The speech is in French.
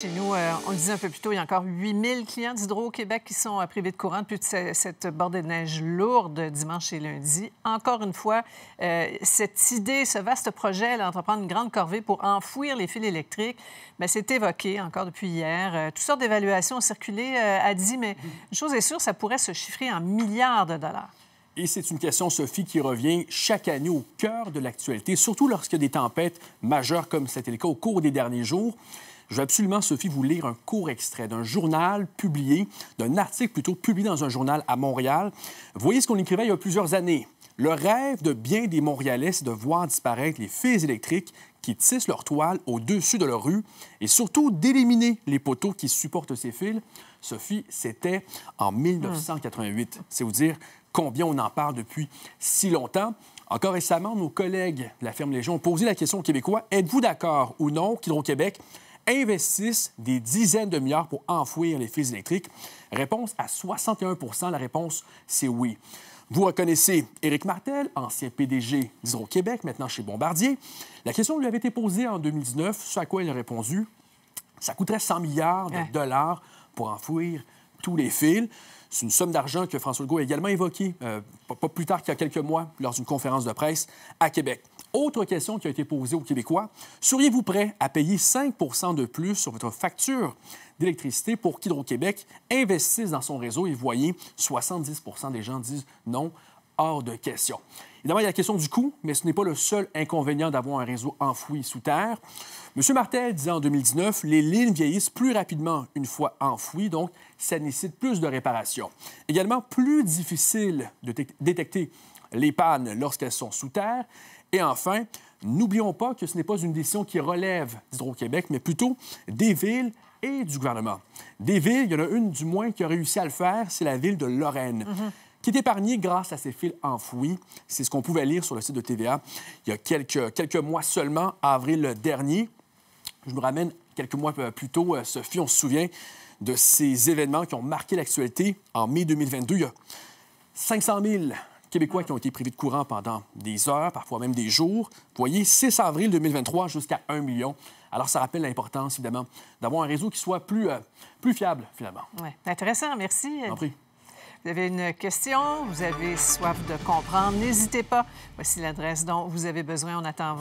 Chez nous, euh, on le disait un peu plus tôt, il y a encore 8000 clients d'Hydro-Québec qui sont à euh, privés de courant depuis cette, cette, bordée de neige lourde dimanche et lundi. Encore une fois, euh, cette idée, ce vaste projet d'entreprendre une grande corvée pour enfouir les fils électriques, ben, c'est évoqué encore depuis hier. toutes sortes d'évaluations ont circulé à dit, mais une chose est sûre, ça pourrait se chiffrer en milliards de dollars. Et c'est une question, Sophie, qui revient chaque année au cœur de l'actualité, surtout lorsqu'il y a des tempêtes majeures comme c'était le cas au cours des derniers jours je vais absolument, Sophie, vous lire un court extrait d'un journal publié, d'un article plutôt publié dans un journal à Montréal. voyez ce qu'on écrivait il y a plusieurs années. Le rêve de bien des Montréalais, c'est de voir disparaître les fils électriques qui tissent leur toile au-dessus de leur rue et surtout d'éliminer les poteaux qui supportent ces fils. Sophie, c'était en 1988. Hmm. C'est vous dire combien on en parle depuis si longtemps. Encore récemment, nos collègues de la Ferme Légion ont posé la question aux Québécois êtes-vous d'accord ou non qu'Hydro-Québec investissent des dizaines de milliards pour enfouir les fils électriques? Réponse à 61 la réponse, c'est oui. Vous reconnaissez Éric Martel, ancien PDG d'Hydro-Québec, maintenant chez Bombardier. La question lui avait été posée en 2019, ce à quoi il a répondu ça coûterait 100 milliards de dollars pour enfouir tous les fils. C'est une somme d'argent que François Legault a également évoquée, euh, pas plus tard qu'il y a quelques mois, lors d'une conférence de presse à Québec. Autre question qui a été posée aux Québécois, seriez-vous prêt à payer 5 de plus sur votre facture d'électricité pour qu'Hydro-Québec investisse dans son réseau? Et voyez, 70 des gens disent non hors de question. Évidemment, il y a la question du coût, mais ce n'est pas le seul inconvénient d'avoir un réseau enfoui sous terre. M. Martel disait en 2019, les lignes vieillissent plus rapidement une fois enfouies, donc ça nécessite plus de réparations. Également, plus difficile de détecter les pannes lorsqu'elles sont sous terre. Et enfin, n'oublions pas que ce n'est pas une décision qui relève d'Hydro-Québec, mais plutôt des villes et du gouvernement. Des villes, il y en a une du moins qui a réussi à le faire, c'est la ville de Lorraine. Mm-hmm qui est épargné grâce à ces fils enfouis. C'est ce qu'on pouvait lire sur le site de TVA il y a quelques, quelques mois seulement, avril dernier. Je me ramène quelques mois plus tôt, euh, Sophie, on se souvient de ces événements qui ont marqué l'actualité en mai 2022. Il y a 500 000 Québécois qui ont été privés de courant pendant des heures, parfois même des jours. Vous voyez, 6 avril 2023 jusqu'à 1 million. Alors, ça rappelle l'importance, évidemment, d'avoir un réseau qui soit plus, euh, plus fiable, finalement. Oui, intéressant. Merci. Vous avez une question, vous avez soif de comprendre, n'hésitez pas. Voici l'adresse dont vous avez besoin. On attend